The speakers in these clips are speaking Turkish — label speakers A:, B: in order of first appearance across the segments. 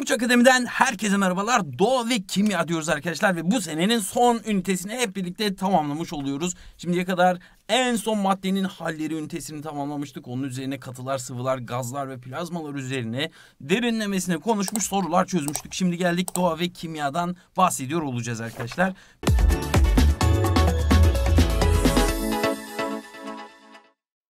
A: Longç Akademi'den herkese merhabalar. Doğa ve kimya diyoruz arkadaşlar ve bu senenin son ünitesini hep birlikte tamamlamış oluyoruz. Şimdiye kadar en son maddenin halleri ünitesini tamamlamıştık. Onun üzerine katılar, sıvılar, gazlar ve plazmalar üzerine derinlemesine konuşmuş sorular çözmüştük. Şimdi geldik doğa ve kimyadan bahsediyor olacağız arkadaşlar. Müzik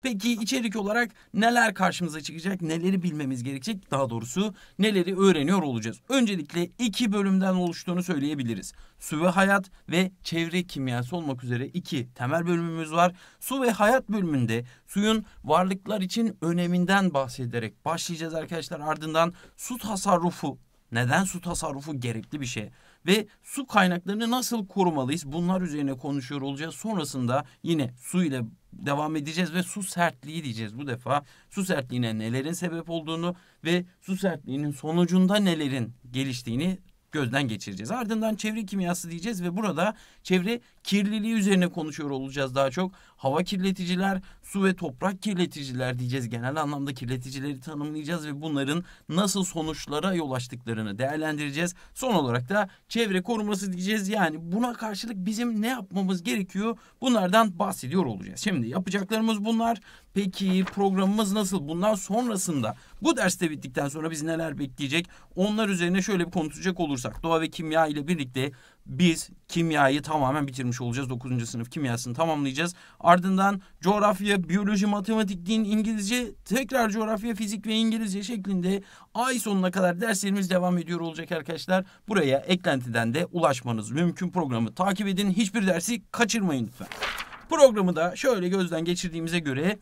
A: Peki içerik olarak neler karşımıza çıkacak, neleri bilmemiz gerekecek, daha doğrusu neleri öğreniyor olacağız. Öncelikle iki bölümden oluştuğunu söyleyebiliriz. Su ve hayat ve çevre kimyası olmak üzere iki temel bölümümüz var. Su ve hayat bölümünde suyun varlıklar için öneminden bahsederek başlayacağız arkadaşlar. Ardından su tasarrufu, neden su tasarrufu gerekli bir şey? ve su kaynaklarını nasıl korumalıyız? Bunlar üzerine konuşuyor olacağız. Sonrasında yine su ile devam edeceğiz ve su sertliği diyeceğiz bu defa. Su sertliğine nelerin sebep olduğunu ve su sertliğinin sonucunda nelerin geliştiğini gözden geçireceğiz. Ardından çevre kimyası diyeceğiz ve burada çevre kirliliği üzerine konuşuyor olacağız daha çok. Hava kirleticiler, su ve toprak kirleticiler diyeceğiz. Genel anlamda kirleticileri tanımlayacağız ve bunların nasıl sonuçlara yol açtıklarını değerlendireceğiz. Son olarak da çevre koruması diyeceğiz. Yani buna karşılık bizim ne yapmamız gerekiyor? Bunlardan bahsediyor olacağız. Şimdi yapacaklarımız bunlar. Peki programımız nasıl? Bundan sonrasında bu derste bittikten sonra biz neler bekleyecek? Onlar üzerine şöyle bir konuşacak olursak doğa ve kimya ile birlikte biz kimyayı tamamen bitirmiş olacağız. 9. sınıf kimyasını tamamlayacağız. Ardından coğrafya, biyoloji, matematik, din, İngilizce, tekrar coğrafya, fizik ve İngilizce şeklinde ay sonuna kadar derslerimiz devam ediyor olacak arkadaşlar. Buraya eklentiden de ulaşmanız mümkün. Programı takip edin. Hiçbir dersi kaçırmayın lütfen. Programı da şöyle gözden geçirdiğimize göre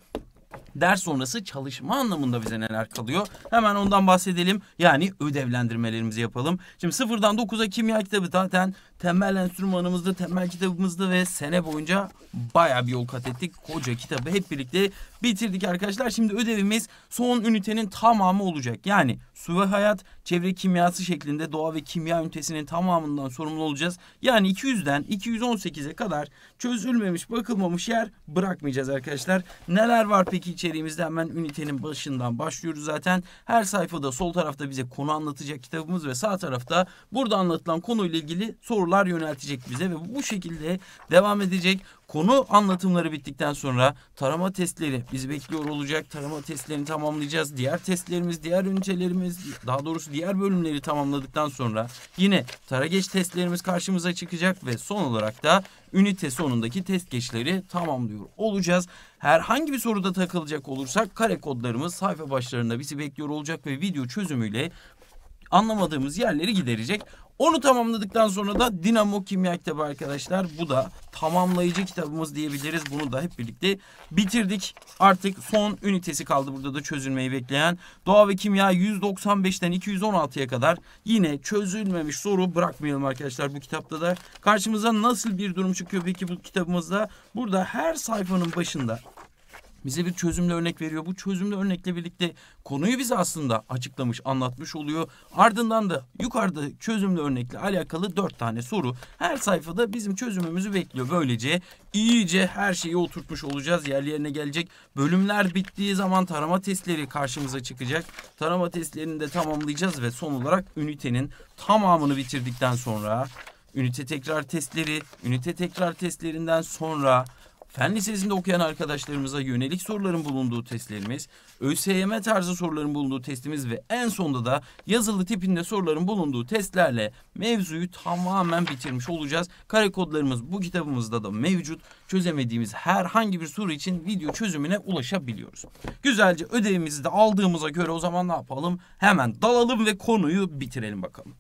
A: ders sonrası çalışma anlamında bize neler kalıyor? Hemen ondan bahsedelim. Yani ödevlendirmelerimizi yapalım. Şimdi sıfırdan dokuza kimya kitabı zaten temel enstrümanımızda, temel kitabımızda ve sene boyunca baya bir yol kat ettik. Koca kitabı hep birlikte bitirdik arkadaşlar. Şimdi ödevimiz son ünitenin tamamı olacak. Yani su ve hayat, çevre kimyası şeklinde doğa ve kimya ünitesinin tamamından sorumlu olacağız. Yani 200'den 218'e kadar çözülmemiş, bakılmamış yer bırakmayacağız arkadaşlar. Neler var peki içeriğimizde? Hemen ünitenin başından başlıyoruz zaten. Her sayfada sol tarafta bize konu anlatacak kitabımız ve sağ tarafta burada anlatılan konuyla ilgili soru sorular yöneltecek bize ve bu şekilde devam edecek. Konu anlatımları bittikten sonra tarama testleri bizi bekliyor olacak. Tarama testlerini tamamlayacağız. Diğer testlerimiz, diğer ünitelerimiz, daha doğrusu diğer bölümleri tamamladıktan sonra yine tarageç testlerimiz karşımıza çıkacak ve son olarak da ünite sonundaki test geçleri tamamlıyor olacağız. Herhangi bir soruda takılacak olursak kare kodlarımız sayfa başlarında bizi bekliyor olacak ve video çözümüyle anlamadığımız yerleri giderecek. Onu tamamladıktan sonra da Dinamo Kimya kitabı arkadaşlar. Bu da tamamlayıcı kitabımız diyebiliriz. Bunu da hep birlikte bitirdik. Artık son ünitesi kaldı burada da çözülmeyi bekleyen. Doğa ve kimya 195'ten 216'ya kadar yine çözülmemiş soru bırakmayalım arkadaşlar bu kitapta da. Karşımıza nasıl bir durum çıkıyor peki bu kitabımızda? Burada her sayfanın başında bize bir çözümle örnek veriyor. Bu çözümle örnekle birlikte konuyu bize aslında açıklamış, anlatmış oluyor. Ardından da yukarıda çözümle örnekle alakalı dört tane soru. Her sayfada bizim çözümümüzü bekliyor. Böylece iyice her şeyi oturtmuş olacağız. Yerlerine gelecek. Bölümler bittiği zaman tarama testleri karşımıza çıkacak. Tarama testlerini de tamamlayacağız ve son olarak ünitenin tamamını bitirdikten sonra ünite tekrar testleri, ünite tekrar testlerinden sonra Fen Lisesi'nde okuyan arkadaşlarımıza yönelik soruların bulunduğu testlerimiz, ÖSYM tarzı soruların bulunduğu testimiz ve en sonda da yazılı tipinde soruların bulunduğu testlerle mevzuyu tamamen bitirmiş olacağız. Kare kodlarımız bu kitabımızda da mevcut. Çözemediğimiz herhangi bir soru için video çözümüne ulaşabiliyoruz. Güzelce ödevimizi de aldığımıza göre o zaman ne yapalım? Hemen dalalım ve konuyu bitirelim bakalım.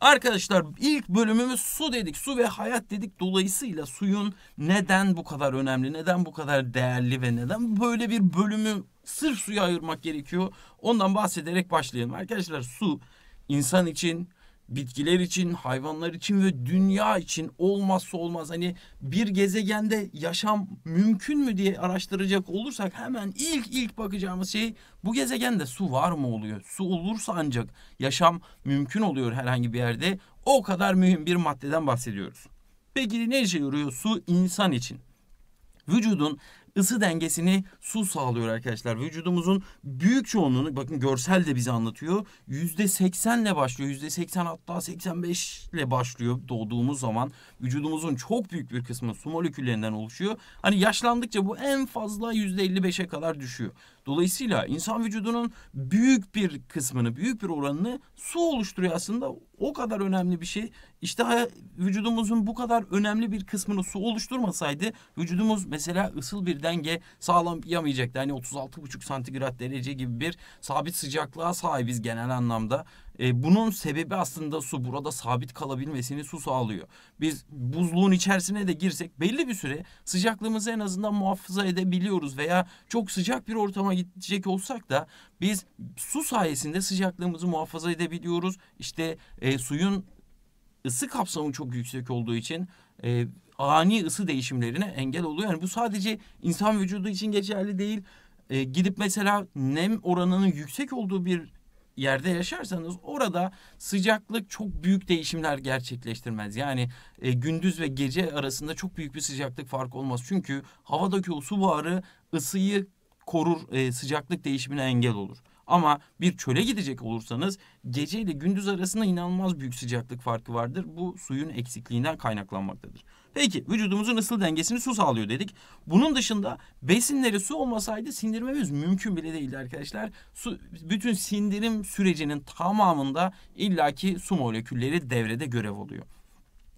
A: Arkadaşlar ilk bölümümüz su dedik. Su ve hayat dedik. Dolayısıyla suyun neden bu kadar önemli, neden bu kadar değerli ve neden böyle bir bölümü sırf suya ayırmak gerekiyor? Ondan bahsederek başlayalım. Arkadaşlar su insan için bitkiler için, hayvanlar için ve dünya için olmazsa olmaz hani bir gezegende yaşam mümkün mü diye araştıracak olursak hemen ilk ilk bakacağımız şey bu gezegende su var mı oluyor? Su olursa ancak yaşam mümkün oluyor herhangi bir yerde. O kadar mühim bir maddeden bahsediyoruz. Peki ne işe yarıyor su insan için? Vücudun ısı dengesini su sağlıyor arkadaşlar. Vücudumuzun büyük çoğunluğunu bakın görsel de bize anlatıyor. yüzde %80'le başlıyor. yüzde %80 hatta 85 ile başlıyor doğduğumuz zaman. Vücudumuzun çok büyük bir kısmı su moleküllerinden oluşuyor. Hani yaşlandıkça bu en fazla yüzde %55'e kadar düşüyor. Dolayısıyla insan vücudunun büyük bir kısmını, büyük bir oranını su oluşturuyor aslında. O kadar önemli bir şey. İşte vücudumuzun bu kadar önemli bir kısmını su oluşturmasaydı vücudumuz mesela ısıl bir denge sağlamayacaktı. Hani 36,5 santigrat derece gibi bir sabit sıcaklığa sahibiz genel anlamda. E, bunun sebebi aslında su burada sabit kalabilmesini su sağlıyor. Biz buzluğun içerisine de girsek belli bir süre sıcaklığımızı en azından muhafaza edebiliyoruz veya çok sıcak bir ortama gidecek olsak da biz su sayesinde sıcaklığımızı muhafaza edebiliyoruz. İşte e, suyun ısı kapsamı çok yüksek olduğu için e, ani ısı değişimlerine engel oluyor. Yani bu sadece insan vücudu için geçerli değil. E, gidip mesela nem oranının yüksek olduğu bir yerde yaşarsanız orada sıcaklık çok büyük değişimler gerçekleştirmez. Yani e, gündüz ve gece arasında çok büyük bir sıcaklık farkı olmaz. Çünkü havadaki o su buharı ısıyı korur, e, sıcaklık değişimine engel olur. Ama bir çöle gidecek olursanız gece ile gündüz arasında inanılmaz büyük sıcaklık farkı vardır. Bu suyun eksikliğinden kaynaklanmaktadır. Peki vücudumuzun ısı dengesini su sağlıyor dedik. Bunun dışında besinleri su olmasaydı sindirmemiz mümkün bile değildi arkadaşlar. Su, bütün sindirim sürecinin tamamında illaki su molekülleri devrede görev oluyor.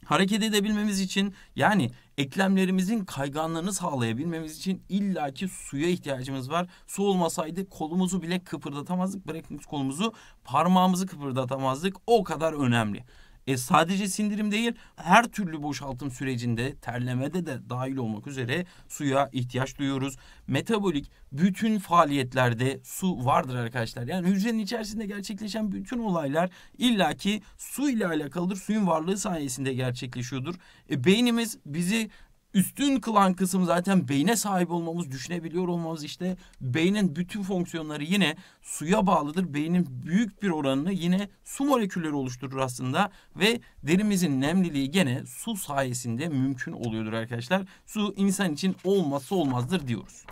A: Hareket edebilmemiz için yani eklemlerimizin kayganlığını sağlayabilmemiz için illaki suya ihtiyacımız var. Su olmasaydı kolumuzu bile kıpırdatamazdık. Bırakın kolumuzu parmağımızı kıpırdatamazdık. O kadar önemli. E, sadece sindirim değil her türlü boşaltım sürecinde terlemede de dahil olmak üzere suya ihtiyaç duyuyoruz. Metabolik bütün faaliyetlerde su vardır arkadaşlar. Yani hücrenin içerisinde gerçekleşen bütün olaylar illaki su ile alakalıdır. Suyun varlığı sayesinde gerçekleşiyordur. E, beynimiz bizi üstün kılan kısım zaten beyne sahip olmamız, düşünebiliyor olmamız işte beynin bütün fonksiyonları yine suya bağlıdır. Beynin büyük bir oranını yine su molekülleri oluşturur aslında ve derimizin nemliliği gene su sayesinde mümkün oluyordur arkadaşlar. Su insan için olmazsa olmazdır diyoruz.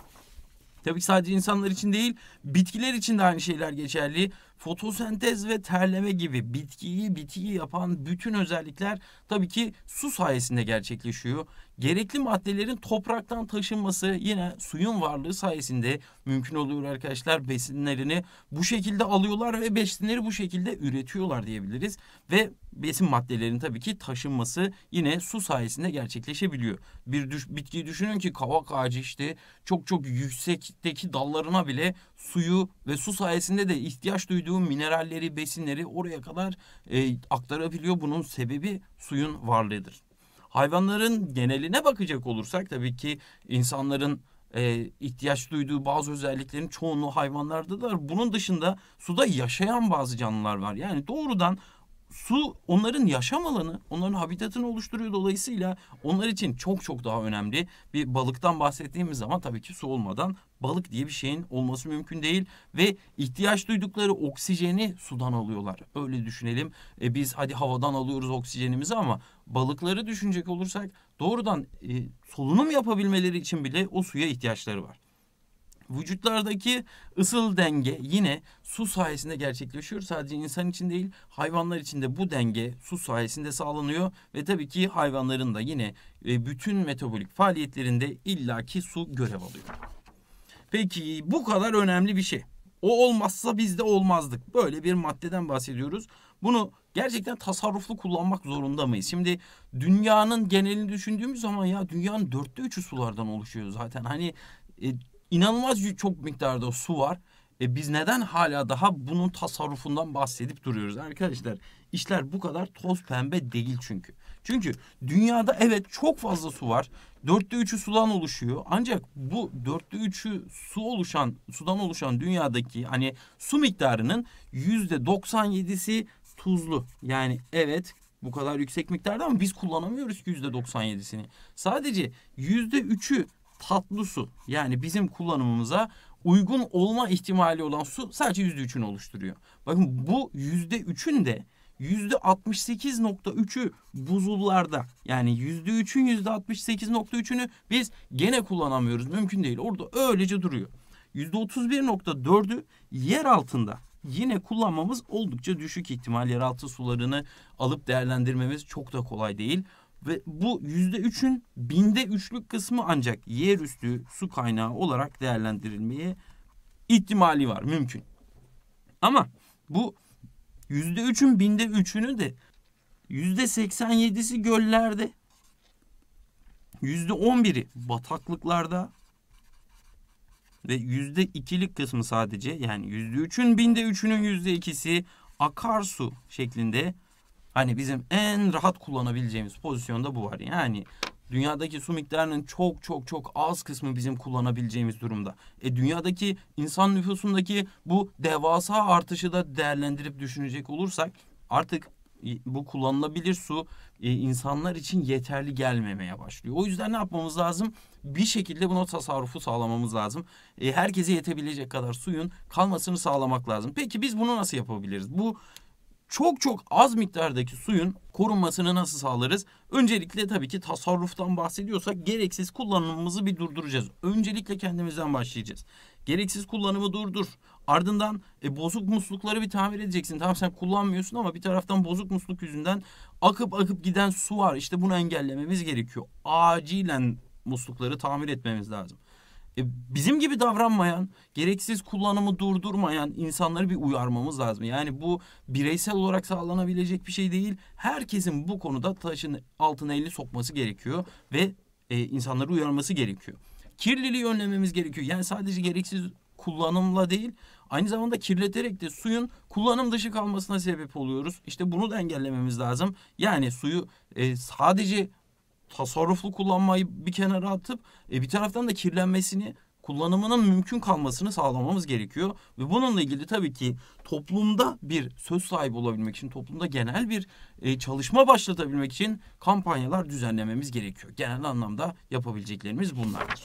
A: Tabii ki sadece insanlar için değil, bitkiler için de aynı şeyler geçerli. Fotosentez ve terleme gibi bitkiyi bitiyi yapan bütün özellikler tabii ki su sayesinde gerçekleşiyor. Gerekli maddelerin topraktan taşınması yine suyun varlığı sayesinde mümkün oluyor arkadaşlar. Besinlerini bu şekilde alıyorlar ve besinleri bu şekilde üretiyorlar diyebiliriz. Ve besin maddelerinin tabii ki taşınması yine su sayesinde gerçekleşebiliyor. Bir düş, bitkiyi düşünün ki kavak ağacı işte çok çok yüksekteki dallarına bile suyu ve su sayesinde de ihtiyaç duyduğu mineralleri, besinleri oraya kadar e, aktarabiliyor. Bunun sebebi suyun varlığıdır. Hayvanların geneline bakacak olursak tabii ki insanların e, ihtiyaç duyduğu bazı özelliklerin çoğunluğu hayvanlarda da var. Bunun dışında suda yaşayan bazı canlılar var. Yani doğrudan su onların yaşam alanı, onların habitatını oluşturuyor. Dolayısıyla onlar için çok çok daha önemli. Bir balıktan bahsettiğimiz zaman tabii ki su olmadan balık diye bir şeyin olması mümkün değil ve ihtiyaç duydukları oksijeni sudan alıyorlar. Öyle düşünelim. E biz hadi havadan alıyoruz oksijenimizi ama balıkları düşünecek olursak doğrudan e, solunum yapabilmeleri için bile o suya ihtiyaçları var. Vücutlardaki ısıl denge yine su sayesinde gerçekleşiyor. Sadece insan için değil hayvanlar için de bu denge su sayesinde sağlanıyor. Ve tabii ki hayvanların da yine e, bütün metabolik faaliyetlerinde illaki su görev alıyor. Peki bu kadar önemli bir şey. O olmazsa biz de olmazdık. Böyle bir maddeden bahsediyoruz. Bunu gerçekten tasarruflu kullanmak zorunda mıyız? Şimdi dünyanın genelini düşündüğümüz zaman ya dünyanın dörtte üçü sulardan oluşuyor zaten. Hani e, inanılmaz çok miktarda su var. E biz neden hala daha bunun tasarrufundan bahsedip duruyoruz arkadaşlar? İşler bu kadar toz pembe değil çünkü. Çünkü dünyada evet çok fazla su var. Dörtte üçü sudan oluşuyor. Ancak bu dörtte üçü su oluşan, sudan oluşan dünyadaki hani su miktarının yüzde 97'si tuzlu. Yani evet bu kadar yüksek miktarda ama biz kullanamıyoruz ki yüzde 97'sini. Sadece yüzde üçü tatlı su yani bizim kullanımımıza uygun olma ihtimali olan su sadece yüzde üçün oluşturuyor. Bakın bu yüzde üçün de yüzde 68.3'ü buzullarda yani yüzde üçün yüzde 68.3'ünü biz gene kullanamıyoruz mümkün değil orada öylece duruyor. Yüzde 31.4'ü yer altında yine kullanmamız oldukça düşük ihtimal yeraltı sularını alıp değerlendirmemiz çok da kolay değil. Ve bu yüzde üçün binde üçlük kısmı ancak yerüstü su kaynağı olarak değerlendirilmeye ihtimali var mümkün. Ama bu yüzde üçün binde üçünü de yüzde 87'si göllerde yüzde 11'i bataklıklarda ve yüzde ikilik kısmı sadece yani yüzde üçün binde üçünün yüzde ikisi akarsu şeklinde Hani bizim en rahat kullanabileceğimiz pozisyonda bu var. Yani dünyadaki su miktarının çok çok çok az kısmı bizim kullanabileceğimiz durumda. E dünyadaki insan nüfusundaki bu devasa artışı da değerlendirip düşünecek olursak artık bu kullanılabilir su e, insanlar için yeterli gelmemeye başlıyor. O yüzden ne yapmamız lazım? Bir şekilde buna tasarrufu sağlamamız lazım. E, herkese yetebilecek kadar suyun kalmasını sağlamak lazım. Peki biz bunu nasıl yapabiliriz? Bu çok çok az miktardaki suyun korunmasını nasıl sağlarız? Öncelikle tabii ki tasarruftan bahsediyorsak gereksiz kullanımımızı bir durduracağız. Öncelikle kendimizden başlayacağız. Gereksiz kullanımı durdur. Ardından e, bozuk muslukları bir tamir edeceksin. Tamam sen kullanmıyorsun ama bir taraftan bozuk musluk yüzünden akıp akıp giden su var. İşte bunu engellememiz gerekiyor. Acilen muslukları tamir etmemiz lazım. E, bizim gibi davranmayan, gereksiz kullanımı durdurmayan insanları bir uyarmamız lazım. Yani bu bireysel olarak sağlanabilecek bir şey değil. Herkesin bu konuda taşın altına elini sokması gerekiyor ve e, insanları uyarması gerekiyor. Kirliliği önlememiz gerekiyor. Yani sadece gereksiz kullanımla değil aynı zamanda kirleterek de suyun kullanım dışı kalmasına sebep oluyoruz. İşte bunu da engellememiz lazım. Yani suyu e, sadece tasarruflu kullanmayı bir kenara atıp e, bir taraftan da kirlenmesini kullanımının mümkün kalmasını sağlamamız gerekiyor. Ve bununla ilgili tabii ki toplumda bir söz sahibi olabilmek için, toplumda genel bir e, çalışma başlatabilmek için kampanyalar düzenlememiz gerekiyor. Genel anlamda yapabileceklerimiz bunlardır.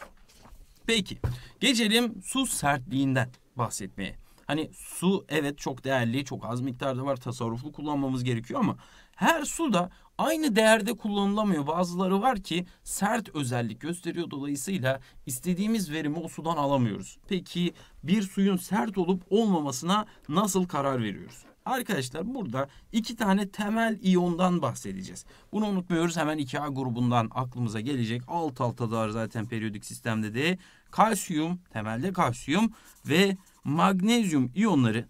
A: Peki, geçelim su sertliğinden bahsetmeye. Hani su evet çok değerli, çok az miktarda var, tasarruflu kullanmamız gerekiyor ama her su da aynı değerde kullanılamıyor. Bazıları var ki sert özellik gösteriyor. Dolayısıyla istediğimiz verimi o sudan alamıyoruz. Peki bir suyun sert olup olmamasına nasıl karar veriyoruz? Arkadaşlar burada iki tane temel iyondan bahsedeceğiz. Bunu unutmuyoruz hemen 2A grubundan aklımıza gelecek. Alt alta da zaten periyodik sistemde de kalsiyum, temelde kalsiyum ve magnezyum iyonları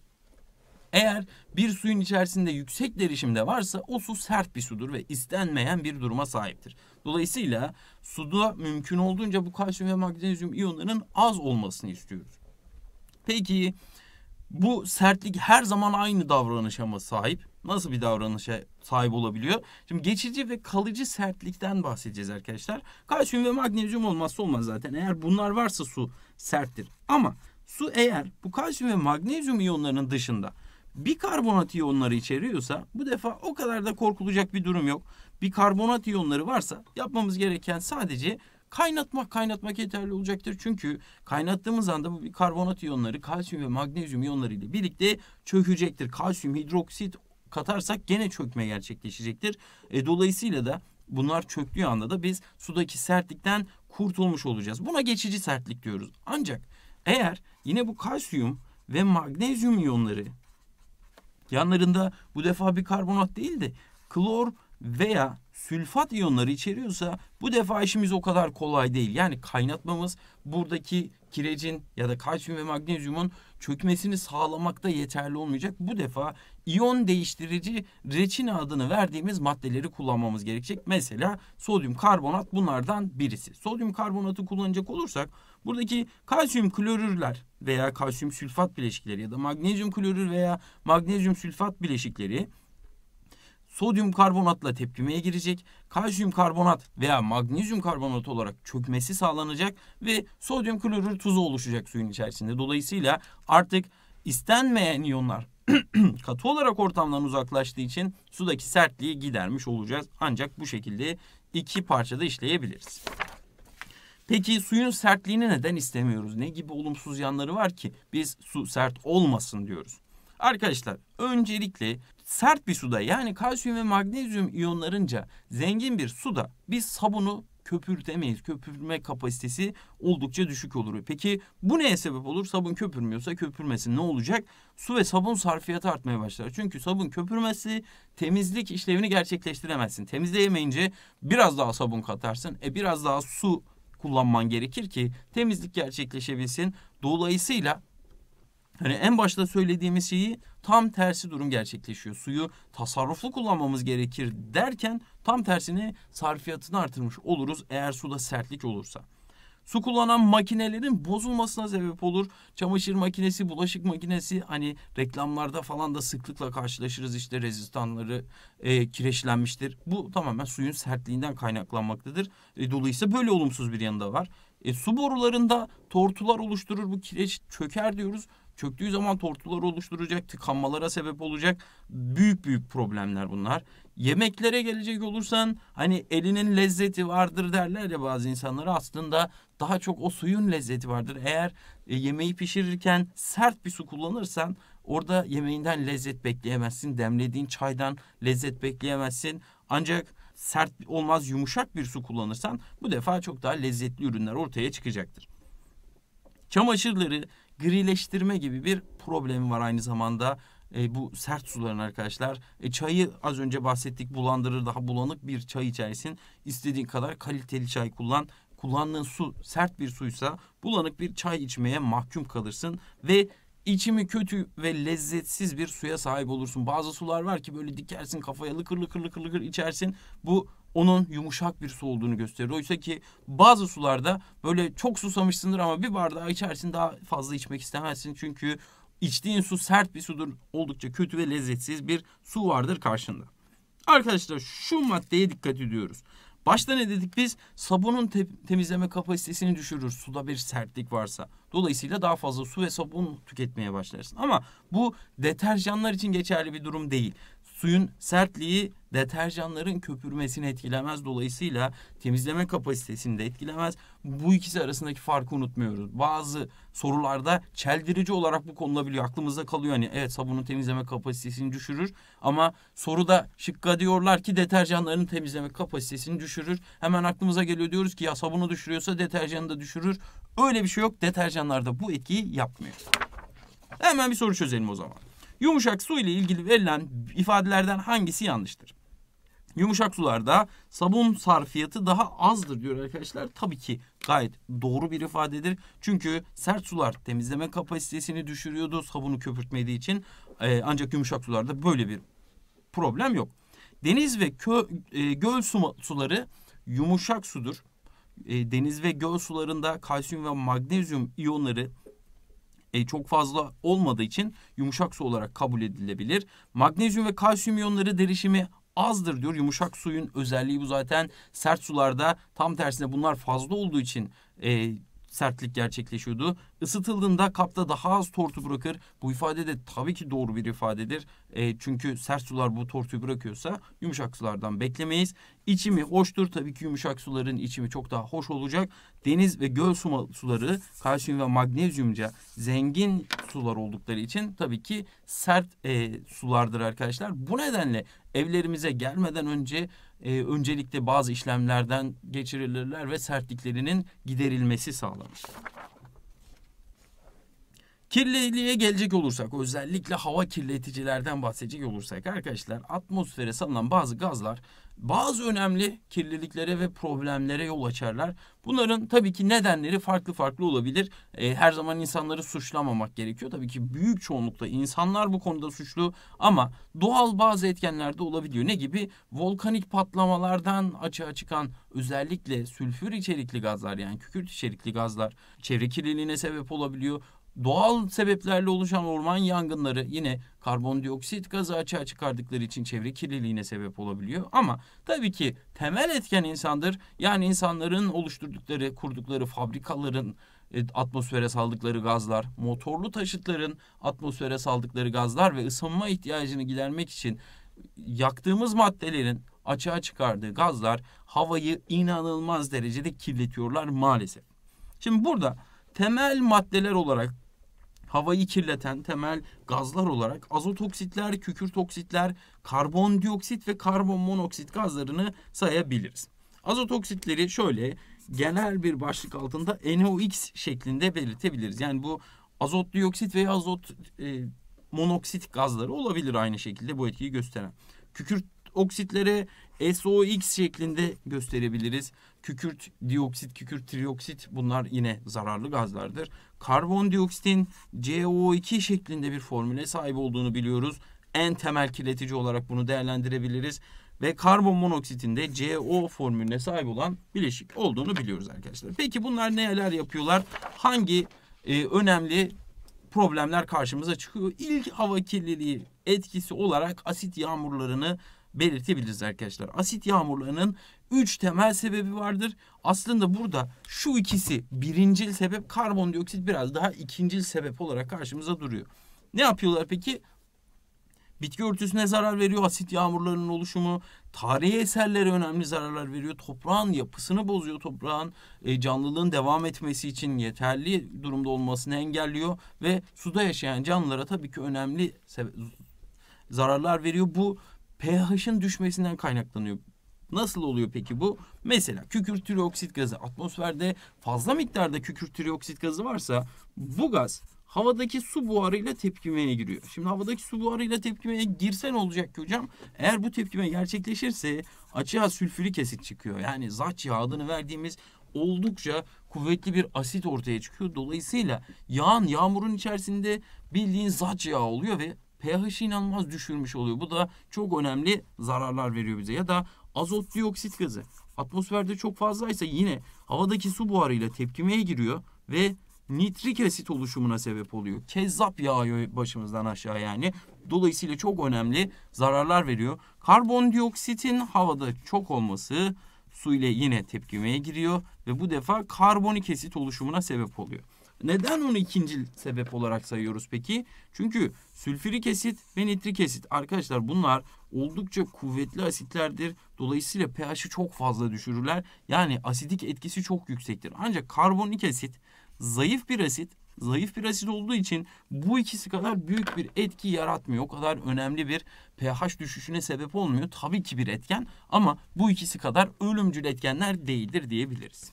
A: eğer bir suyun içerisinde yüksek derişimde varsa o su sert bir sudur ve istenmeyen bir duruma sahiptir. Dolayısıyla suda mümkün olduğunca bu kalsiyum ve magnezyum iyonlarının az olmasını istiyoruz. Peki bu sertlik her zaman aynı davranışa mı sahip? Nasıl bir davranışa sahip olabiliyor? Şimdi geçici ve kalıcı sertlikten bahsedeceğiz arkadaşlar. Kalsiyum ve magnezyum olmazsa olmaz zaten. Eğer bunlar varsa su serttir. Ama su eğer bu kalsiyum ve magnezyum iyonlarının dışında bir karbonat iyonları içeriyorsa bu defa o kadar da korkulacak bir durum yok. Bir karbonat iyonları varsa yapmamız gereken sadece kaynatmak kaynatmak yeterli olacaktır. Çünkü kaynattığımız anda bu karbonat iyonları kalsiyum ve magnezyum iyonları ile birlikte çökecektir. Kalsiyum hidroksit katarsak gene çökme gerçekleşecektir. E, dolayısıyla da bunlar çöktüğü anda da biz sudaki sertlikten kurtulmuş olacağız. Buna geçici sertlik diyoruz. Ancak eğer yine bu kalsiyum ve magnezyum iyonları yanlarında bu defa bir karbonat değil de klor veya sülfat iyonları içeriyorsa bu defa işimiz o kadar kolay değil. Yani kaynatmamız buradaki kirecin ya da kalsiyum ve magnezyumun çökmesini sağlamakta yeterli olmayacak. Bu defa iyon değiştirici reçina adını verdiğimiz maddeleri kullanmamız gerekecek. Mesela sodyum karbonat bunlardan birisi. Sodyum karbonatı kullanacak olursak Buradaki kalsiyum klorürler veya kalsiyum sülfat bileşikleri ya da magnezyum klorür veya magnezyum sülfat bileşikleri sodyum karbonatla tepkimeye girecek. Kalsiyum karbonat veya magnezyum karbonat olarak çökmesi sağlanacak ve sodyum klorür tuzu oluşacak suyun içerisinde. Dolayısıyla artık istenmeyen iyonlar katı olarak ortamdan uzaklaştığı için sudaki sertliği gidermiş olacağız. Ancak bu şekilde iki parçada işleyebiliriz. Peki suyun sertliğini neden istemiyoruz? Ne gibi olumsuz yanları var ki biz su sert olmasın diyoruz. Arkadaşlar öncelikle sert bir suda yani kalsiyum ve magnezyum iyonlarınca zengin bir suda biz sabunu köpürtemeyiz. Köpürme kapasitesi oldukça düşük olur. Peki bu neye sebep olur? Sabun köpürmüyorsa köpürmesin. Ne olacak? Su ve sabun sarfiyatı artmaya başlar. Çünkü sabun köpürmesi temizlik işlevini gerçekleştiremezsin. Temizleyemeyince biraz daha sabun katarsın. E biraz daha su kullanman gerekir ki temizlik gerçekleşebilsin. Dolayısıyla Hani en başta söylediğimiz şeyi tam tersi durum gerçekleşiyor. Suyu tasarruflu kullanmamız gerekir derken tam tersini sarfiyatını artırmış oluruz eğer suda sertlik olursa. Su kullanan makinelerin bozulmasına sebep olur. Çamaşır makinesi, bulaşık makinesi hani reklamlarda falan da sıklıkla karşılaşırız. işte rezistanları e, kireçlenmiştir. Bu tamamen suyun sertliğinden kaynaklanmaktadır. E, dolayısıyla böyle olumsuz bir yanı da var. E, su borularında tortular oluşturur bu kireç çöker diyoruz. Çöktüğü zaman tortular oluşturacak, tıkanmalara sebep olacak. Büyük büyük problemler bunlar. Yemeklere gelecek olursan hani elinin lezzeti vardır derler ya bazı insanlara aslında daha çok o suyun lezzeti vardır. Eğer e, yemeği pişirirken sert bir su kullanırsan orada yemeğinden lezzet bekleyemezsin. Demlediğin çaydan lezzet bekleyemezsin. Ancak sert olmaz yumuşak bir su kullanırsan bu defa çok daha lezzetli ürünler ortaya çıkacaktır. Çamaşırları grileştirme gibi bir problemi var aynı zamanda. E, bu sert suların arkadaşlar e, çayı az önce bahsettik bulandırır daha bulanık bir çay içersin istediğin kadar kaliteli çay kullan kullandığın su sert bir suysa bulanık bir çay içmeye mahkum kalırsın ve içimi kötü ve lezzetsiz bir suya sahip olursun. Bazı sular var ki böyle dikersin kafaya lıkır lıkır lıkır lıkır içersin. Bu onun yumuşak bir su olduğunu gösterir. Oysa ki bazı sularda böyle çok susamışsındır ama bir bardağı içersin daha fazla içmek istemezsin. Çünkü içtiğin su sert bir sudur. Oldukça kötü ve lezzetsiz bir su vardır karşında. Arkadaşlar şu maddeye dikkat ediyoruz. Başta ne dedik biz? Sabunun te temizleme kapasitesini düşürür suda bir sertlik varsa. Dolayısıyla daha fazla su ve sabun tüketmeye başlarsın. Ama bu deterjanlar için geçerli bir durum değil. Suyun sertliği deterjanların köpürmesini etkilemez. Dolayısıyla temizleme kapasitesini de etkilemez. Bu ikisi arasındaki farkı unutmuyoruz. Bazı sorularda çeldirici olarak bu konulabiliyor. Aklımızda kalıyor hani evet sabunun temizleme kapasitesini düşürür ama soruda şıkka diyorlar ki deterjanların temizleme kapasitesini düşürür. Hemen aklımıza geliyor diyoruz ki ya sabunu düşürüyorsa deterjanı da düşürür. Öyle bir şey yok. Deterjanlarda bu etkiyi yapmıyor. Hemen bir soru çözelim o zaman. Yumuşak su ile ilgili verilen ifadelerden hangisi yanlıştır? Yumuşak sularda sabun sarfiyatı daha azdır diyor arkadaşlar. Tabii ki gayet doğru bir ifadedir. Çünkü sert sular temizleme kapasitesini düşürüyordu sabunu köpürtmediği için. Ee, ancak yumuşak sularda böyle bir problem yok. Deniz ve kö, e, göl suları yumuşak sudur. E, deniz ve göl sularında kalsiyum ve magnezyum iyonları e, çok fazla olmadığı için yumuşak su olarak kabul edilebilir. Magnezyum ve kalsiyum iyonları derişimi azdır diyor. Yumuşak suyun özelliği bu zaten. Sert sularda tam tersine bunlar fazla olduğu için e, sertlik gerçekleşiyordu Isıtıldığında kapta daha az tortu bırakır. Bu ifade de tabii ki doğru bir ifadedir. E, çünkü sert sular bu tortuyu bırakıyorsa yumuşak sulardan beklemeyiz. İçimi hoştur. Tabii ki yumuşak suların içimi çok daha hoş olacak. Deniz ve göl suları kalsiyum ve magnezyumca zengin sular oldukları için tabii ki sert e, sulardır arkadaşlar. Bu nedenle evlerimize gelmeden önce e, öncelikle bazı işlemlerden geçirilirler ve sertliklerinin giderilmesi sağlanır. Kirliliğe gelecek olursak özellikle hava kirleticilerden bahsedecek olursak arkadaşlar atmosfere salınan bazı gazlar bazı önemli kirliliklere ve problemlere yol açarlar. Bunların tabii ki nedenleri farklı farklı olabilir. E, her zaman insanları suçlamamak gerekiyor. Tabii ki büyük çoğunlukta insanlar bu konuda suçlu ama doğal bazı etkenler de olabiliyor. Ne gibi? Volkanik patlamalardan açığa çıkan özellikle sülfür içerikli gazlar yani kükürt içerikli gazlar çevre kirliliğine sebep olabiliyor doğal sebeplerle oluşan orman yangınları yine karbondioksit gazı açığa çıkardıkları için çevre kirliliğine sebep olabiliyor. Ama tabii ki temel etken insandır. Yani insanların oluşturdukları, kurdukları fabrikaların e, atmosfere saldıkları gazlar, motorlu taşıtların atmosfere saldıkları gazlar ve ısınma ihtiyacını gidermek için yaktığımız maddelerin açığa çıkardığı gazlar havayı inanılmaz derecede kirletiyorlar maalesef. Şimdi burada temel maddeler olarak havayı kirleten temel gazlar olarak azot oksitler, kükürt oksitler, karbondioksit ve karbon monoksit gazlarını sayabiliriz. Azot oksitleri şöyle genel bir başlık altında NOx şeklinde belirtebiliriz. Yani bu azot dioksit veya azot e, monoksit gazları olabilir aynı şekilde bu etkiyi gösteren. Kükürt oksitlere SOx şeklinde gösterebiliriz. Kükürt, dioksit, kükürt, trioksit bunlar yine zararlı gazlardır. Karbondioksitin CO2 şeklinde bir formüle sahip olduğunu biliyoruz. En temel kirletici olarak bunu değerlendirebiliriz. Ve karbon monoksitin de CO formülüne sahip olan bileşik olduğunu biliyoruz arkadaşlar. Peki bunlar neler yapıyorlar? Hangi e, önemli problemler karşımıza çıkıyor? İlk hava kirliliği etkisi olarak asit yağmurlarını belirtebiliriz arkadaşlar. Asit yağmurlarının 3 temel sebebi vardır. Aslında burada şu ikisi birincil sebep karbondioksit biraz daha ikincil sebep olarak karşımıza duruyor. Ne yapıyorlar peki? Bitki örtüsüne zarar veriyor asit yağmurlarının oluşumu. Tarihi eserlere önemli zararlar veriyor. Toprağın yapısını bozuyor. Toprağın e, canlılığın devam etmesi için yeterli durumda olmasını engelliyor. Ve suda yaşayan canlılara tabii ki önemli zararlar veriyor. Bu pH'ın düşmesinden kaynaklanıyor. Nasıl oluyor peki bu? Mesela kükürtlü oksit gazı atmosferde fazla miktarda kükürtlü oksit gazı varsa bu gaz havadaki su buharıyla tepkimeye giriyor. Şimdi havadaki su buharıyla tepkimeye girsen olacak ki hocam eğer bu tepkime gerçekleşirse açığa sülfürik asit çıkıyor. Yani zaç yağı adını verdiğimiz oldukça kuvvetli bir asit ortaya çıkıyor. Dolayısıyla yağın yağmurun içerisinde bildiğin zaç yağı oluyor ve pH'i inanılmaz düşürmüş oluyor. Bu da çok önemli zararlar veriyor bize. Ya da azot dioksit gazı atmosferde çok fazlaysa yine havadaki su buharıyla tepkimeye giriyor ve nitrik asit oluşumuna sebep oluyor. Kezzap yağıyor başımızdan aşağı yani. Dolayısıyla çok önemli zararlar veriyor. Karbondioksitin havada çok olması su ile yine tepkimeye giriyor ve bu defa karbonik asit oluşumuna sebep oluyor. Neden onu ikinci sebep olarak sayıyoruz peki? Çünkü sülfürik asit ve nitrik asit arkadaşlar bunlar oldukça kuvvetli asitlerdir. Dolayısıyla pH'i çok fazla düşürürler. Yani asidik etkisi çok yüksektir. Ancak karbonik asit zayıf bir asit zayıf bir asit olduğu için bu ikisi kadar büyük bir etki yaratmıyor. O kadar önemli bir pH düşüşüne sebep olmuyor. Tabii ki bir etken ama bu ikisi kadar ölümcül etkenler değildir diyebiliriz.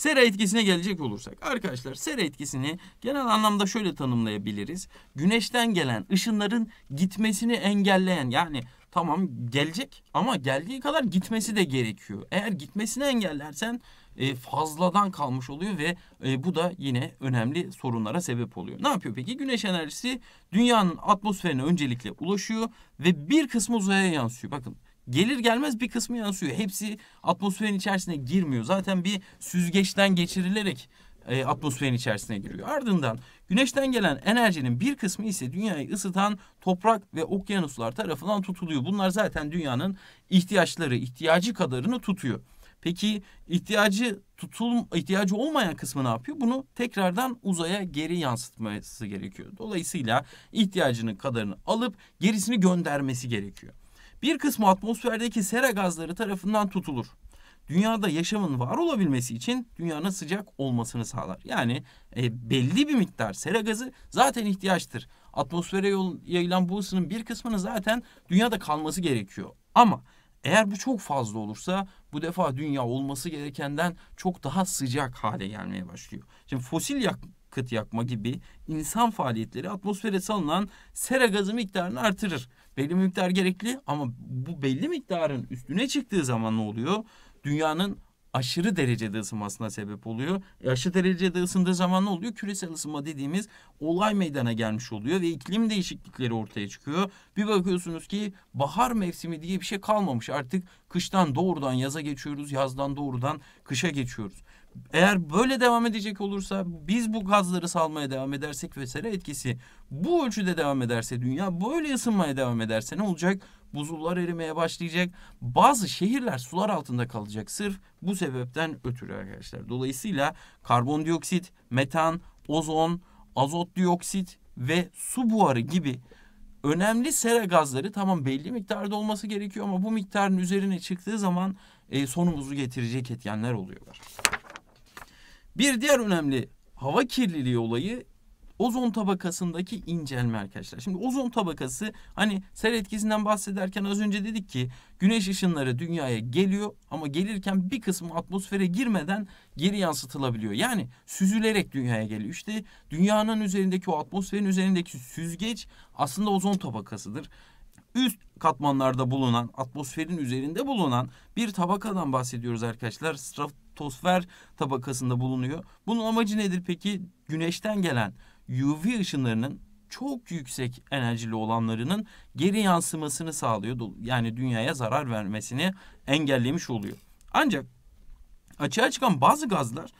A: Sera etkisine gelecek olursak arkadaşlar sera etkisini genel anlamda şöyle tanımlayabiliriz. Güneşten gelen ışınların gitmesini engelleyen yani tamam gelecek ama geldiği kadar gitmesi de gerekiyor. Eğer gitmesini engellersen e, fazladan kalmış oluyor ve e, bu da yine önemli sorunlara sebep oluyor. Ne yapıyor peki? Güneş enerjisi dünyanın atmosferine öncelikle ulaşıyor ve bir kısmı uzaya yansıyor. Bakın gelir gelmez bir kısmı yansıyor. Hepsi atmosferin içerisine girmiyor. Zaten bir süzgeçten geçirilerek e, atmosferin içerisine giriyor. Ardından güneşten gelen enerjinin bir kısmı ise dünyayı ısıtan toprak ve okyanuslar tarafından tutuluyor. Bunlar zaten dünyanın ihtiyaçları, ihtiyacı kadarını tutuyor. Peki ihtiyacı tutul ihtiyacı olmayan kısmı ne yapıyor? Bunu tekrardan uzaya geri yansıtması gerekiyor. Dolayısıyla ihtiyacının kadarını alıp gerisini göndermesi gerekiyor bir kısmı atmosferdeki sera gazları tarafından tutulur. Dünyada yaşamın var olabilmesi için dünyanın sıcak olmasını sağlar. Yani e, belli bir miktar sera gazı zaten ihtiyaçtır. Atmosfere yol, yayılan bu ısının bir kısmının zaten dünyada kalması gerekiyor. Ama eğer bu çok fazla olursa bu defa dünya olması gerekenden çok daha sıcak hale gelmeye başlıyor. Şimdi fosil yakıt yakma gibi insan faaliyetleri atmosfere salınan sera gazı miktarını artırır belli miktar gerekli ama bu belli miktarın üstüne çıktığı zaman ne oluyor? Dünyanın aşırı derecede ısınmasına sebep oluyor. E aşırı derecede ısındığı zaman ne oluyor? Küresel ısınma dediğimiz olay meydana gelmiş oluyor ve iklim değişiklikleri ortaya çıkıyor. Bir bakıyorsunuz ki bahar mevsimi diye bir şey kalmamış. Artık kıştan doğrudan yaza geçiyoruz, yazdan doğrudan kışa geçiyoruz. Eğer böyle devam edecek olursa biz bu gazları salmaya devam edersek ve sera etkisi bu ölçüde devam ederse dünya böyle ısınmaya devam ederse ne olacak? Buzullar erimeye başlayacak. Bazı şehirler sular altında kalacak sırf bu sebepten ötürü arkadaşlar. Dolayısıyla karbondioksit, metan, ozon, azot dioksit ve su buharı gibi önemli sera gazları tamam belli miktarda olması gerekiyor ama bu miktarın üzerine çıktığı zaman e, sonumuzu getirecek etkenler oluyorlar. Bir diğer önemli hava kirliliği olayı ozon tabakasındaki incelme arkadaşlar. Şimdi ozon tabakası hani ser etkisinden bahsederken az önce dedik ki güneş ışınları dünyaya geliyor ama gelirken bir kısmı atmosfere girmeden geri yansıtılabiliyor. Yani süzülerek dünyaya geliyor. İşte dünyanın üzerindeki o atmosferin üzerindeki süzgeç aslında ozon tabakasıdır üst katmanlarda bulunan, atmosferin üzerinde bulunan bir tabakadan bahsediyoruz arkadaşlar. Stratosfer tabakasında bulunuyor. Bunun amacı nedir peki? Güneşten gelen UV ışınlarının çok yüksek enerjili olanlarının geri yansımasını sağlıyor. Yani dünyaya zarar vermesini engellemiş oluyor. Ancak açığa çıkan bazı gazlar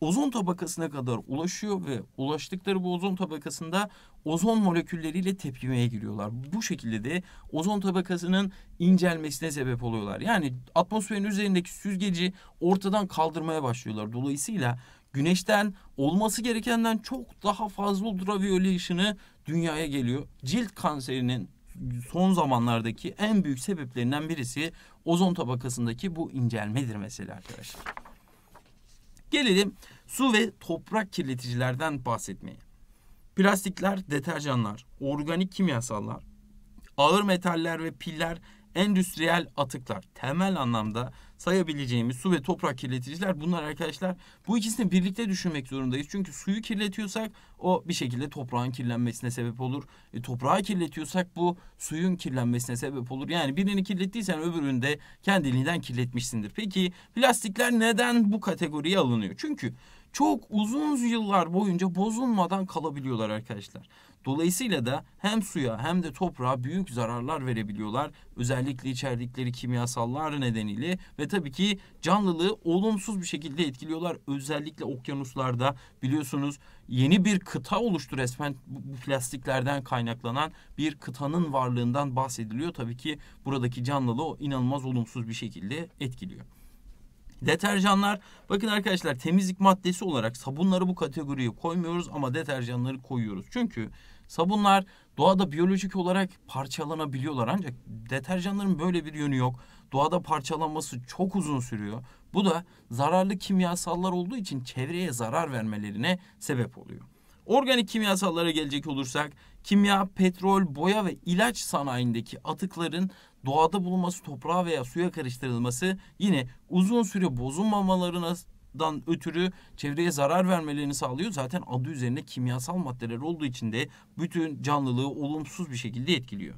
A: ozon tabakasına kadar ulaşıyor ve ulaştıkları bu ozon tabakasında ozon molekülleriyle tepkimeye giriyorlar. Bu şekilde de ozon tabakasının incelmesine sebep oluyorlar. Yani atmosferin üzerindeki süzgeci ortadan kaldırmaya başlıyorlar. Dolayısıyla güneşten olması gerekenden çok daha fazla ultraviyole ışını dünyaya geliyor. Cilt kanserinin son zamanlardaki en büyük sebeplerinden birisi ozon tabakasındaki bu incelmedir mesela arkadaşlar. Gelelim su ve toprak kirleticilerden bahsetmeye. Plastikler, deterjanlar, organik kimyasallar, ağır metaller ve piller endüstriyel atıklar. Temel anlamda sayabileceğimiz su ve toprak kirleticiler bunlar arkadaşlar. Bu ikisini birlikte düşünmek zorundayız. Çünkü suyu kirletiyorsak o bir şekilde toprağın kirlenmesine sebep olur. E, toprağı kirletiyorsak bu suyun kirlenmesine sebep olur. Yani birini kirlettiysen öbürünü de kendiliğinden kirletmişsindir. Peki plastikler neden bu kategoriye alınıyor? Çünkü çok uzun yıllar boyunca bozulmadan kalabiliyorlar arkadaşlar. Dolayısıyla da hem suya hem de toprağa büyük zararlar verebiliyorlar. Özellikle içerdikleri kimyasallar nedeniyle ve tabii ki canlılığı olumsuz bir şekilde etkiliyorlar. Özellikle okyanuslarda biliyorsunuz yeni bir kıta oluştu resmen bu plastiklerden kaynaklanan bir kıtanın varlığından bahsediliyor. Tabii ki buradaki canlılığı inanılmaz olumsuz bir şekilde etkiliyor. Deterjanlar bakın arkadaşlar temizlik maddesi olarak sabunları bu kategoriye koymuyoruz ama deterjanları koyuyoruz. Çünkü sabunlar doğada biyolojik olarak parçalanabiliyorlar ancak deterjanların böyle bir yönü yok. Doğada parçalanması çok uzun sürüyor. Bu da zararlı kimyasallar olduğu için çevreye zarar vermelerine sebep oluyor. Organik kimyasallara gelecek olursak kimya, petrol, boya ve ilaç sanayindeki atıkların doğada bulunması, toprağa veya suya karıştırılması yine uzun süre bozulmamalarına dan ötürü çevreye zarar vermelerini sağlıyor. Zaten adı üzerinde kimyasal maddeler olduğu için de bütün canlılığı olumsuz bir şekilde etkiliyor.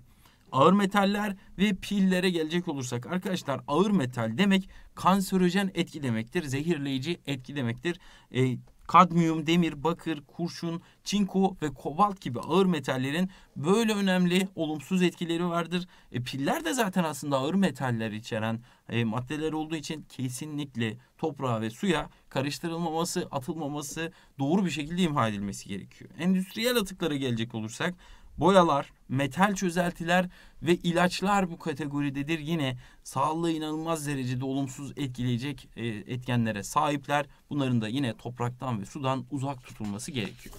A: Ağır metaller ve pillere gelecek olursak arkadaşlar ağır metal demek kanserojen etki demektir. Zehirleyici etki demektir. E, kadmiyum, demir, bakır, kurşun, çinko ve kobalt gibi ağır metallerin böyle önemli olumsuz etkileri vardır. E, piller de zaten aslında ağır metaller içeren e, maddeler olduğu için kesinlikle toprağa ve suya karıştırılmaması, atılmaması, doğru bir şekilde imha edilmesi gerekiyor. Endüstriyel atıklara gelecek olursak boyalar, metal çözeltiler ve ilaçlar bu kategoridedir. Yine sağlığı inanılmaz derecede olumsuz etkileyecek e, etkenlere sahipler. Bunların da yine topraktan ve sudan uzak tutulması gerekiyor.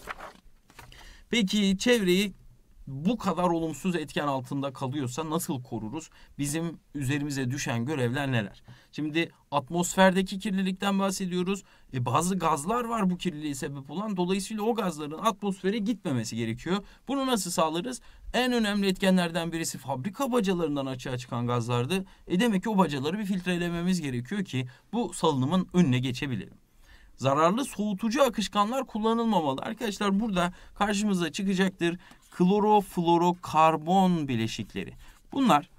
A: Peki çevreyi bu kadar olumsuz etken altında kalıyorsa nasıl koruruz? Bizim üzerimize düşen görevler neler? Şimdi atmosferdeki kirlilikten bahsediyoruz. E bazı gazlar var bu kirliliğe sebep olan. Dolayısıyla o gazların atmosfere gitmemesi gerekiyor. Bunu nasıl sağlarız? En önemli etkenlerden birisi fabrika bacalarından açığa çıkan gazlardı. E demek ki o bacaları bir filtrelememiz gerekiyor ki bu salınımın önüne geçebilelim zararlı soğutucu akışkanlar kullanılmamalı. Arkadaşlar burada karşımıza çıkacaktır kloroflorokarbon bileşikleri. Bunlar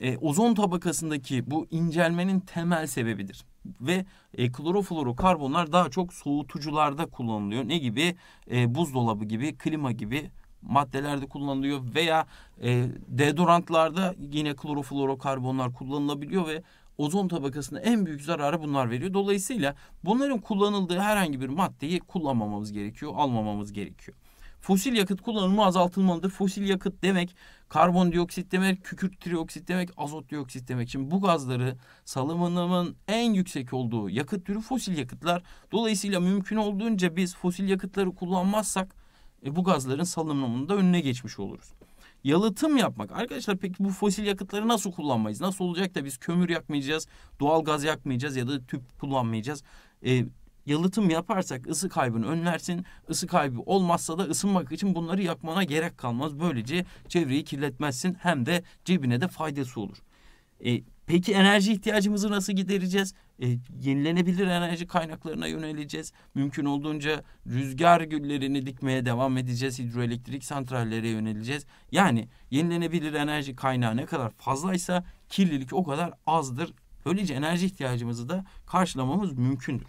A: e, ozon tabakasındaki bu incelmenin temel sebebidir. Ve e, kloroflorokarbonlar daha çok soğutucularda kullanılıyor. Ne gibi? E, buzdolabı gibi, klima gibi maddelerde kullanılıyor veya e, deodorantlarda yine kloroflorokarbonlar kullanılabiliyor ve ozon tabakasına en büyük zararı bunlar veriyor. Dolayısıyla bunların kullanıldığı herhangi bir maddeyi kullanmamamız gerekiyor, almamamız gerekiyor. Fosil yakıt kullanımı azaltılmalıdır. Fosil yakıt demek karbondioksit demek, kükürt trioksit demek, azot dioksit demek. Şimdi bu gazları salımının en yüksek olduğu yakıt türü fosil yakıtlar. Dolayısıyla mümkün olduğunca biz fosil yakıtları kullanmazsak e, bu gazların salınımının da önüne geçmiş oluruz. Yalıtım yapmak. Arkadaşlar peki bu fosil yakıtları nasıl kullanmayız? Nasıl olacak da biz kömür yakmayacağız, doğal gaz yakmayacağız ya da tüp kullanmayacağız? E, yalıtım yaparsak ısı kaybını önlersin. Isı kaybı olmazsa da ısınmak için bunları yakmana gerek kalmaz. Böylece çevreyi kirletmezsin hem de cebine de faydası olur. E, Peki enerji ihtiyacımızı nasıl gidereceğiz? E, yenilenebilir enerji kaynaklarına yöneleceğiz. Mümkün olduğunca rüzgar güllerini dikmeye devam edeceğiz. Hidroelektrik santrallere yöneleceğiz. Yani yenilenebilir enerji kaynağı ne kadar fazlaysa kirlilik o kadar azdır. Böylece enerji ihtiyacımızı da karşılamamız mümkündür.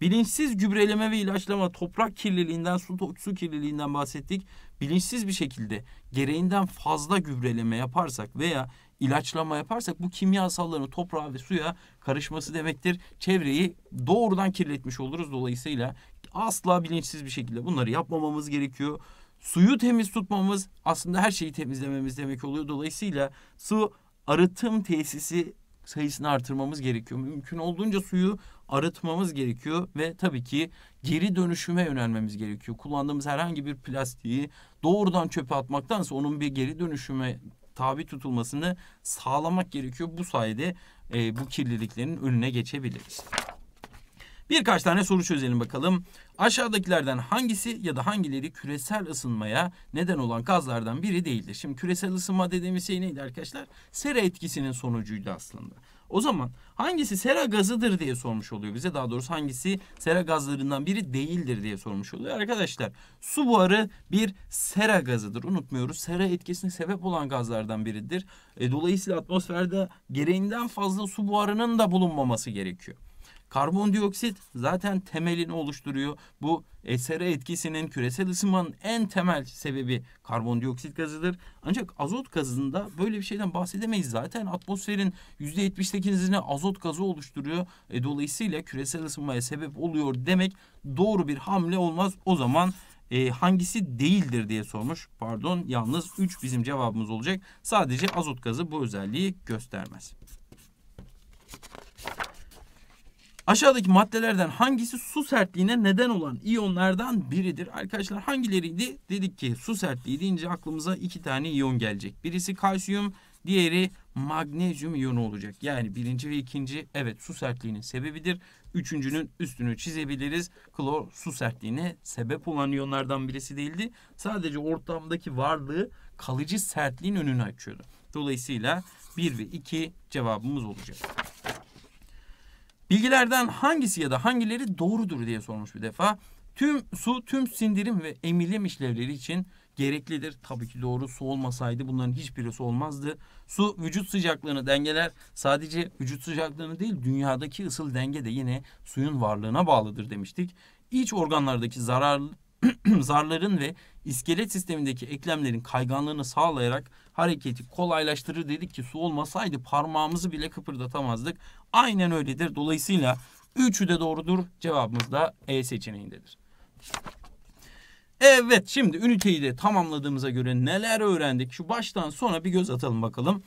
A: Bilinçsiz gübreleme ve ilaçlama, toprak kirliliğinden, su, su kirliliğinden bahsettik. Bilinçsiz bir şekilde gereğinden fazla gübreleme yaparsak veya ilaçlama yaparsak bu kimyasalların toprağa ve suya karışması demektir. Çevreyi doğrudan kirletmiş oluruz. Dolayısıyla asla bilinçsiz bir şekilde bunları yapmamamız gerekiyor. Suyu temiz tutmamız aslında her şeyi temizlememiz demek oluyor. Dolayısıyla su arıtım tesisi sayısını artırmamız gerekiyor. Mümkün olduğunca suyu arıtmamız gerekiyor ve tabii ki geri dönüşüme yönelmemiz gerekiyor. Kullandığımız herhangi bir plastiği doğrudan çöpe atmaktansa onun bir geri dönüşüme tabi tutulmasını sağlamak gerekiyor. Bu sayede e, bu kirliliklerin önüne geçebiliriz. Birkaç tane soru çözelim bakalım. Aşağıdakilerden hangisi ya da hangileri küresel ısınmaya neden olan gazlardan biri değildir? Şimdi küresel ısınma dediğimiz şey neydi arkadaşlar? Sera etkisinin sonucuydu aslında. O zaman hangisi sera gazıdır diye sormuş oluyor bize. Daha doğrusu hangisi sera gazlarından biri değildir diye sormuş oluyor. Arkadaşlar su buharı bir sera gazıdır. Unutmuyoruz sera etkisine sebep olan gazlardan biridir. E, dolayısıyla atmosferde gereğinden fazla su buharının da bulunmaması gerekiyor. Karbondioksit zaten temelini oluşturuyor. Bu SR etkisinin küresel ısınmanın en temel sebebi karbondioksit gazıdır. Ancak azot gazında böyle bir şeyden bahsedemeyiz. Zaten atmosferin %78'ini azot gazı oluşturuyor. E, dolayısıyla küresel ısınmaya sebep oluyor demek doğru bir hamle olmaz. O zaman e, hangisi değildir diye sormuş. Pardon yalnız 3 bizim cevabımız olacak. Sadece azot gazı bu özelliği göstermez. Aşağıdaki maddelerden hangisi su sertliğine neden olan iyonlardan biridir? Arkadaşlar hangileriydi? Dedik ki su sertliği deyince aklımıza iki tane iyon gelecek. Birisi kalsiyum, diğeri magnezyum iyonu olacak. Yani birinci ve ikinci evet su sertliğinin sebebidir. Üçüncünün üstünü çizebiliriz. Klor su sertliğine sebep olan iyonlardan birisi değildi. Sadece ortamdaki varlığı kalıcı sertliğin önünü açıyordu. Dolayısıyla 1 ve 2 cevabımız olacak. Bilgilerden hangisi ya da hangileri doğrudur diye sormuş bir defa. Tüm su, tüm sindirim ve emilim işlevleri için gereklidir. Tabii ki doğru su olmasaydı bunların hiçbirisi olmazdı. Su vücut sıcaklığını dengeler. Sadece vücut sıcaklığını değil dünyadaki ısıl denge de yine suyun varlığına bağlıdır demiştik. İç organlardaki zarar zarların ve iskelet sistemindeki eklemlerin kayganlığını sağlayarak hareketi kolaylaştırır dedik ki su olmasaydı parmağımızı bile kıpırdatamazdık. Aynen öyledir. Dolayısıyla üçü de doğrudur. Cevabımız da E seçeneğindedir. Evet şimdi üniteyi de tamamladığımıza göre neler öğrendik? Şu baştan sona bir göz atalım bakalım.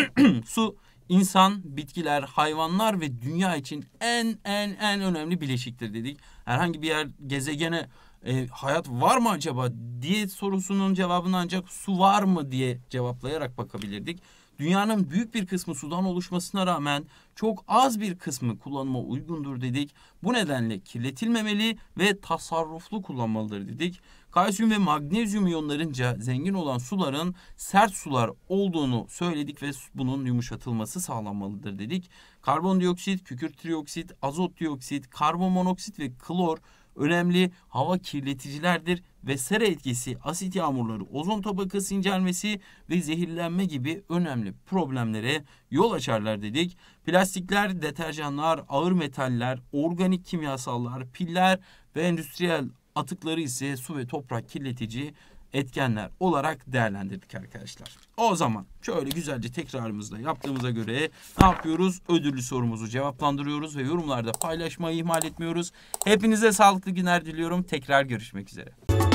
A: su insan, bitkiler, hayvanlar ve dünya için en en en önemli bileşiktir dedik. Herhangi bir yer gezegene e, hayat var mı acaba diye sorusunun cevabını ancak su var mı diye cevaplayarak bakabilirdik. Dünyanın büyük bir kısmı sudan oluşmasına rağmen çok az bir kısmı kullanıma uygundur dedik. Bu nedenle kirletilmemeli ve tasarruflu kullanmalıdır dedik. Kalsiyum ve magnezyum iyonlarınca zengin olan suların sert sular olduğunu söyledik ve bunun yumuşatılması sağlanmalıdır dedik. Karbondioksit, kükürt trioksit, azot dioksit, karbon monoksit ve klor önemli hava kirleticilerdir ve sera etkisi, asit yağmurları, ozon tabakası incelmesi ve zehirlenme gibi önemli problemlere yol açarlar dedik. Plastikler, deterjanlar, ağır metaller, organik kimyasallar, piller ve endüstriyel atıkları ise su ve toprak kirletici etkenler olarak değerlendirdik arkadaşlar. O zaman şöyle güzelce tekrarımızda yaptığımıza göre ne yapıyoruz? Ödüllü sorumuzu cevaplandırıyoruz ve yorumlarda paylaşmayı ihmal etmiyoruz. Hepinize sağlıklı günler diliyorum. Tekrar görüşmek üzere.